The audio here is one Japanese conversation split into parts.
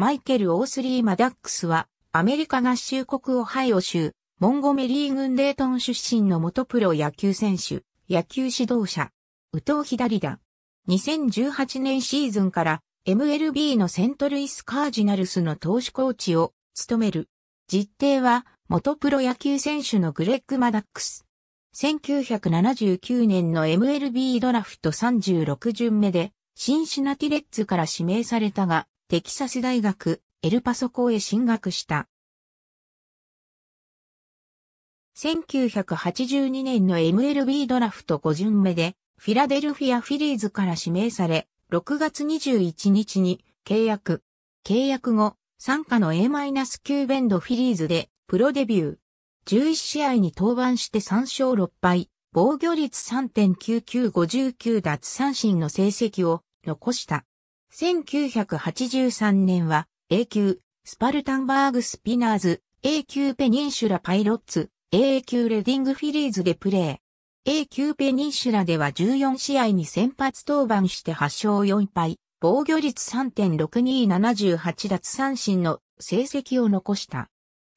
マイケル・オースリー・マダックスは、アメリカ合衆国オハイオ州、モンゴメリーンレートン出身の元プロ野球選手、野球指導者、宇藤左だ。2018年シーズンから MLB のセントルイス・カージナルスの投手コーチを務める。実定は元プロ野球選手のグレッグ・マダックス。1979年の MLB ドラフト36巡目でシンシナティレッツから指名されたが、テキサス大学、エルパソ校へ進学した。1982年の MLB ドラフト5巡目で、フィラデルフィア・フィリーズから指名され、6月21日に契約。契約後、参加の A-9 ベンドフィリーズでプロデビュー。11試合に登板して3勝6敗、防御率3.9959奪三振の成績を残した。1983年は A 級スパルタンバーグスピナーズ、A 級ペニンシュラパイロッツ、A 級レディングフィリーズでプレー。A 級ペニンシュラでは14試合に先発登板して8勝4敗、防御率3.6278奪三振の成績を残した。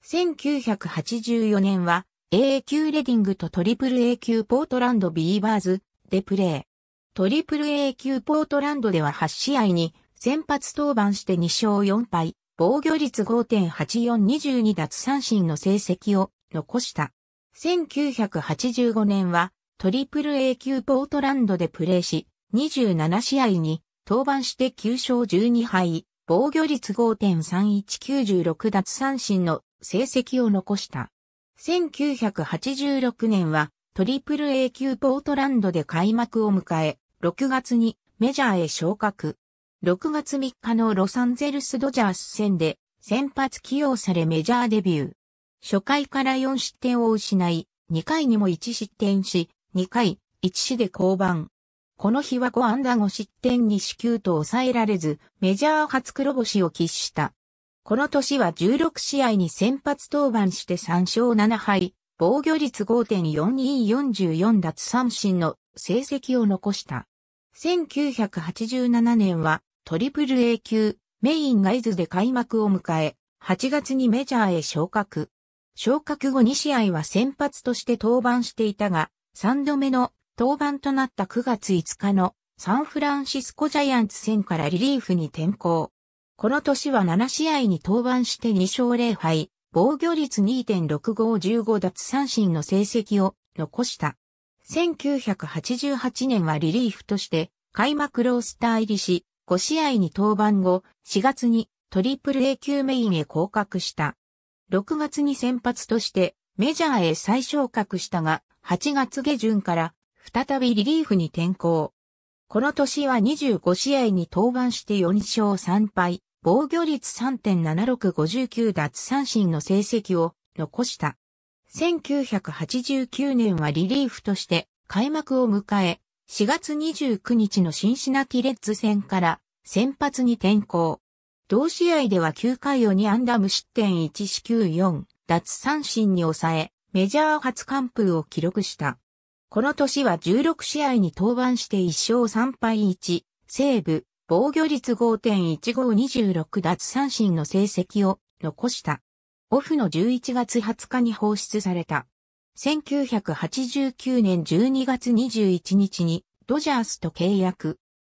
1984年は A 級レディングとトリプル A 級ポートランドビーバーズでプレー。トリプル A 級ポートランドでは8試合に先発登板して2勝4敗、防御率5.8422奪三振の成績を残した。1985年はトリプル A 級ポートランドでプレーし、27試合に登板して9勝12敗、防御率5.3196奪三振の成績を残した。1986年はトリプル A 級ポートランドで開幕を迎え、6月にメジャーへ昇格。6月3日のロサンゼルスドジャース戦で先発起用されメジャーデビュー。初回から4失点を失い、2回にも1失点し、2回、1死で降板。この日は5安打5失点に死球と抑えられず、メジャー初黒星を喫した。この年は16試合に先発登板して3勝7敗、防御率5 4 2 4 4奪三振の成績を残した。1987年はトリプル A 級メインガイズで開幕を迎え、8月にメジャーへ昇格。昇格後2試合は先発として登板していたが、3度目の登板となった9月5日のサンフランシスコジャイアンツ戦からリリーフに転向。この年は7試合に登板して2勝0敗、防御率2.6515奪三振の成績を残した。1988年はリリーフとして開幕ロースター入りし、5試合に登板後、4月にトリプル A 級メインへ降格した。6月に先発としてメジャーへ再昇格したが、8月下旬から再びリリーフに転向。この年は25試合に登板して4勝3敗、防御率3.7659奪三振の成績を残した。1989年はリリーフとして開幕を迎え、4月29日のシンシナティレッズ戦から先発に転向。同試合では9回を2ンダム失点1四球4奪三振に抑え、メジャー初完封を記録した。この年は16試合に登板して1勝3敗1、セーブ、防御率5.1526奪三振の成績を残した。オフの11月20日に放出された。1989年12月21日にドジャースと契約。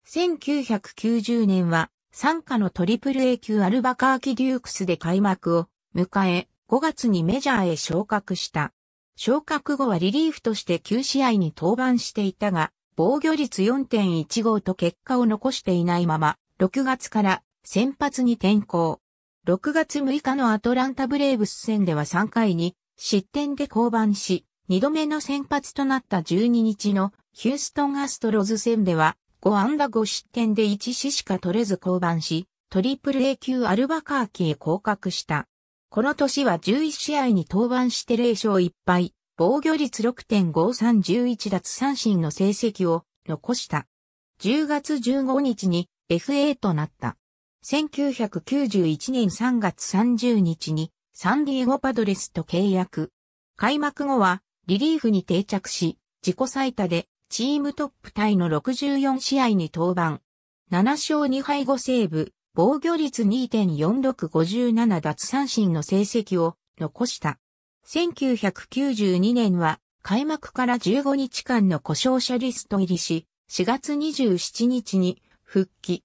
1990年は参加のトリプル A 級アルバカーキデュークスで開幕を迎え5月にメジャーへ昇格した。昇格後はリリーフとして9試合に登板していたが、防御率4.15と結果を残していないまま、6月から先発に転向。6月6日のアトランタブレーブス戦では3回に失点で降板し、2度目の先発となった12日のヒューストンアストロズ戦では5安打5失点で1死しか取れず降板し、トリプル A 級アルバカーキへ降格した。この年は11試合に登板して0勝1敗、防御率6.5311奪三振の成績を残した。10月15日に FA となった。1991年3月30日にサンディエゴパドレスと契約。開幕後はリリーフに定着し、自己最多でチームトップタイの64試合に登板。7勝2敗5セーブ、防御率2.4657奪三振の成績を残した。1992年は開幕から15日間の故障者リスト入りし、4月27日に復帰。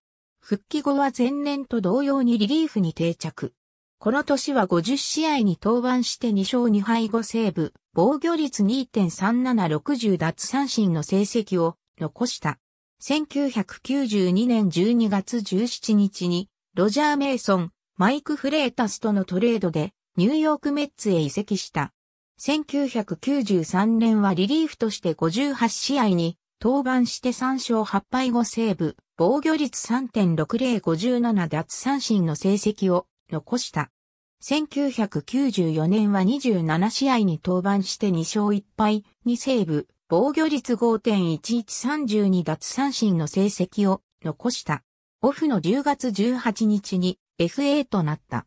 復帰後は前年と同様にリリーフに定着。この年は50試合に登板して2勝2敗5セーブ、防御率2.3760奪三振の成績を残した。1992年12月17日に、ロジャー・メイソン、マイク・フレータスとのトレードで、ニューヨークメッツへ移籍した。1993年はリリーフとして58試合に登板して3勝8敗5セーブ、防御率3.6057奪三振の成績を残した。1994年は27試合に登板して2勝1敗2セーブ、防御率5.1132奪三振の成績を残した。オフの10月18日に FA となった。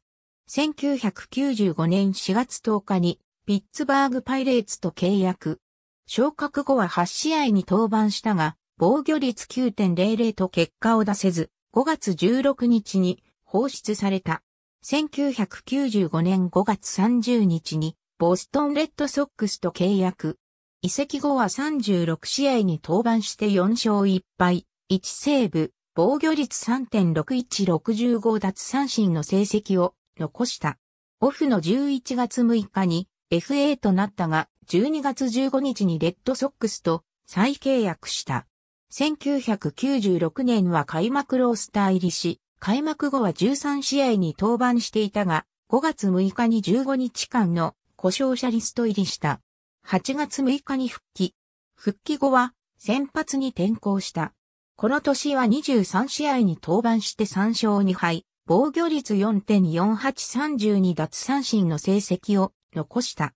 1995年4月10日にピッツバーグパイレーツと契約。昇格後は8試合に登板したが、防御率9.00と結果を出せず、5月16日に放出された。1995年5月30日にボストンレッドソックスと契約。移籍後は36試合に登板して4勝1敗、1セーブ、防御率3.6165奪三振の成績を残した。オフの11月6日に FA となったが、12月15日にレッドソックスと再契約した。1996年は開幕ロースター入りし、開幕後は13試合に登板していたが、5月6日に15日間の故障者リスト入りした。8月6日に復帰。復帰後は先発に転向した。この年は23試合に登板して3勝2敗、防御率4.4832奪三振の成績を残した。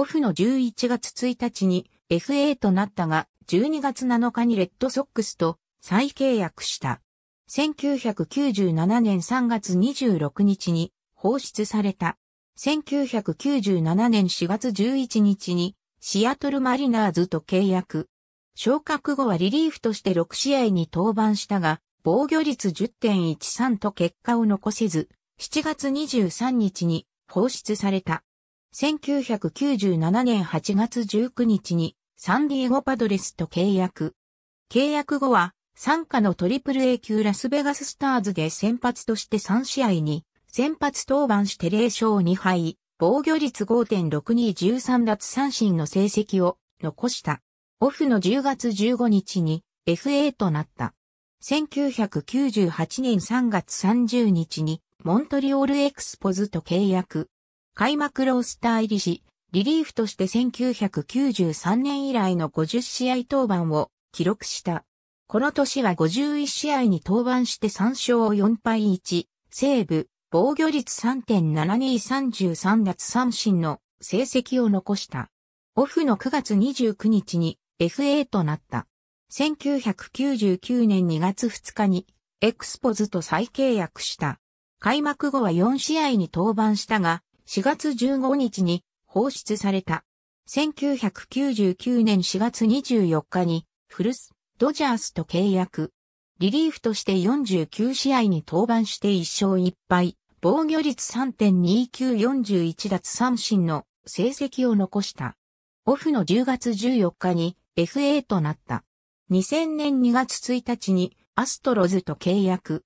オフの11月1日に FA となったが、12月7日にレッドソックスと再契約した。1997年3月26日に放出された。1997年4月11日にシアトルマリナーズと契約。昇格後はリリーフとして6試合に登板したが、防御率10.13と結果を残せず、7月23日に放出された。1997年8月19日にサンディエゴパドレスと契約。契約後は、参加の AAA 級ラスベガススターズで先発として3試合に、先発登板して0勝2敗、防御率5.6213奪三振の成績を残した。オフの10月15日に FA となった。1998年3月30日にモントリオールエクスポズと契約。開幕ロースター入りし、リリーフとして1993年以来の50試合登板を記録した。この年は51試合に登板して3勝4敗1、セーブ、防御率3.7233奪三振の成績を残した。オフの9月29日に FA となった。1999年2月2日にエクスポズと再契約した。開幕後は4試合に登板したが、4月15日に放出された。1999年4月24日にフルス、ドジャースと契約。リリーフとして49試合に登板して1勝1敗、防御率3.2941奪三振の成績を残した。オフの10月14日に FA となった。2000年2月1日にアストロズと契約。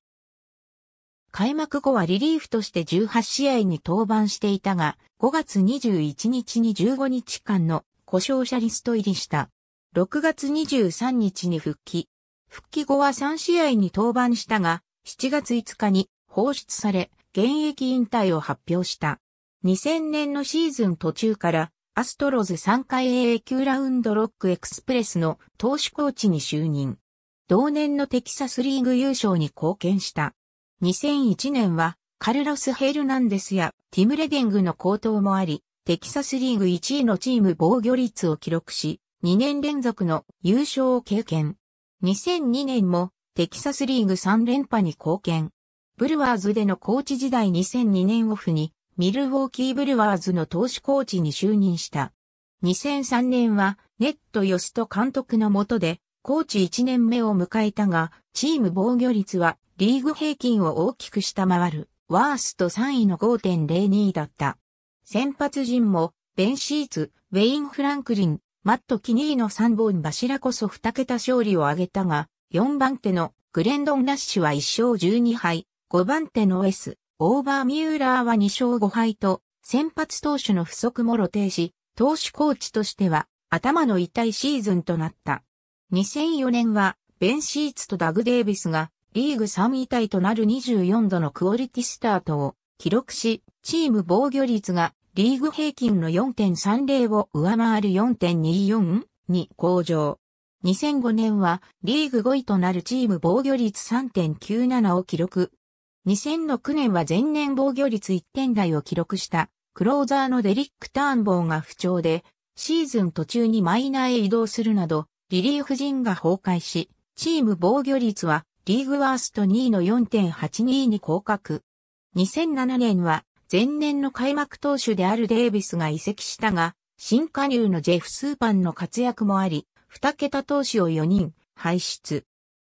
開幕後はリリーフとして18試合に登板していたが、5月21日に15日間の故障者リスト入りした。6月23日に復帰。復帰後は3試合に登板したが、7月5日に放出され、現役引退を発表した。2000年のシーズン途中から、アストロズ3回 AA 級ラウンドロックエクスプレスの投手コーチに就任。同年のテキサスリーグ優勝に貢献した。2001年はカルロス・ヘルナンデスやティム・レディングの高騰もあり、テキサスリーグ1位のチーム防御率を記録し、2年連続の優勝を経験。2002年もテキサスリーグ3連覇に貢献。ブルワーズでのコーチ時代2002年オフにミルウォーキーブルワーズの投手コーチに就任した。2003年はネット・ヨスト監督の下でコーチ1年目を迎えたが、チーム防御率はリーグ平均を大きく下回る、ワースト3位の5.02だった。先発陣も、ベンシーツ、ウェイン・フランクリン、マット・キニーの3本柱こそ2桁勝利を挙げたが、4番手のグレンドン・ラッシュは1勝12敗、5番手のエス、オーバー・ミューラーは2勝5敗と、先発投手の不足も露呈し、投手コーチとしては頭の痛いシーズンとなった。2004年は、ベン・シーツとダグ・デイビスが、リーグ3位体となる24度のクオリティスタートを記録し、チーム防御率がリーグ平均の4.30を上回る4.24に向上。2005年はリーグ5位となるチーム防御率3.97を記録。2006年は前年防御率1点台を記録したクローザーのデリック・ターンボーが不調で、シーズン途中にマイナーへ移動するなど、リリーフ陣が崩壊し、チーム防御率はリーグワースト2位の4.82に降格。2007年は前年の開幕投手であるデービスが移籍したが、新加入のジェフ・スーパンの活躍もあり、2桁投手を4人排出。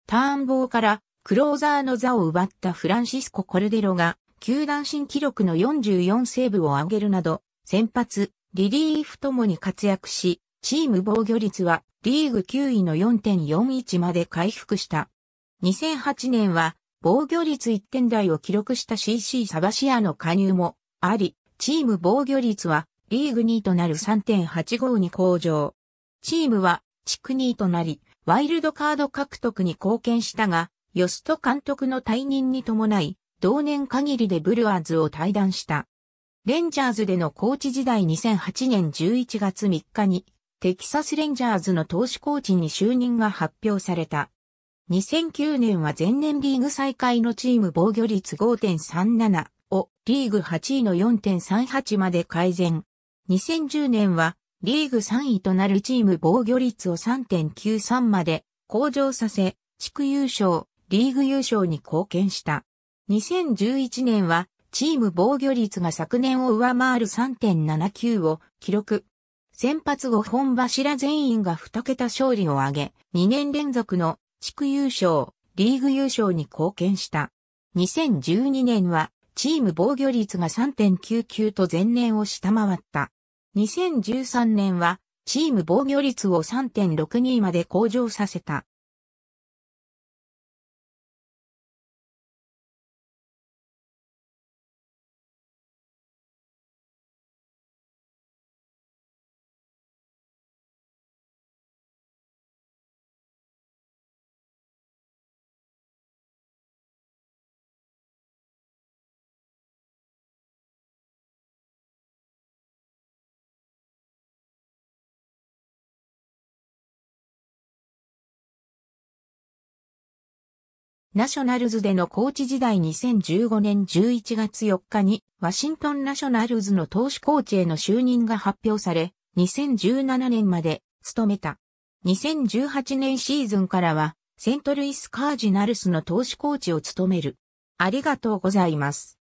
ターン棒からクローザーの座を奪ったフランシスコ・コルデロが、球団新記録の44セーブを挙げるなど、先発、リリーフともに活躍し、チーム防御率はリーグ9位の4.41まで回復した。2008年は防御率1点台を記録した CC サバシアの加入もあり、チーム防御率はリーグ2位となる3.85に向上。チームは地区2位となり、ワイルドカード獲得に貢献したが、ヨスト監督の退任に伴い、同年限りでブルワーズを退団した。レンジャーズでのコーチ時代2008年11月3日にテキサスレンジャーズの投手コーチに就任が発表された。2009年は前年リーグ最下位のチーム防御率5.37をリーグ8位の4.38まで改善。2010年はリーグ3位となるチーム防御率を3.93まで向上させ、地区優勝、リーグ優勝に貢献した。2011年はチーム防御率が昨年を上回る3.79を記録。先発5本柱全員が2桁勝利を挙げ、2年連続の地区優勝、リーグ優勝に貢献した。2012年は、チーム防御率が3.99と前年を下回った。2013年は、チーム防御率を3.62まで向上させた。ナショナルズでのコーチ時代2015年11月4日にワシントンナショナルズの投手コーチへの就任が発表され、2017年まで務めた。2018年シーズンからはセントルイスカージナルスの投手コーチを務める。ありがとうございます。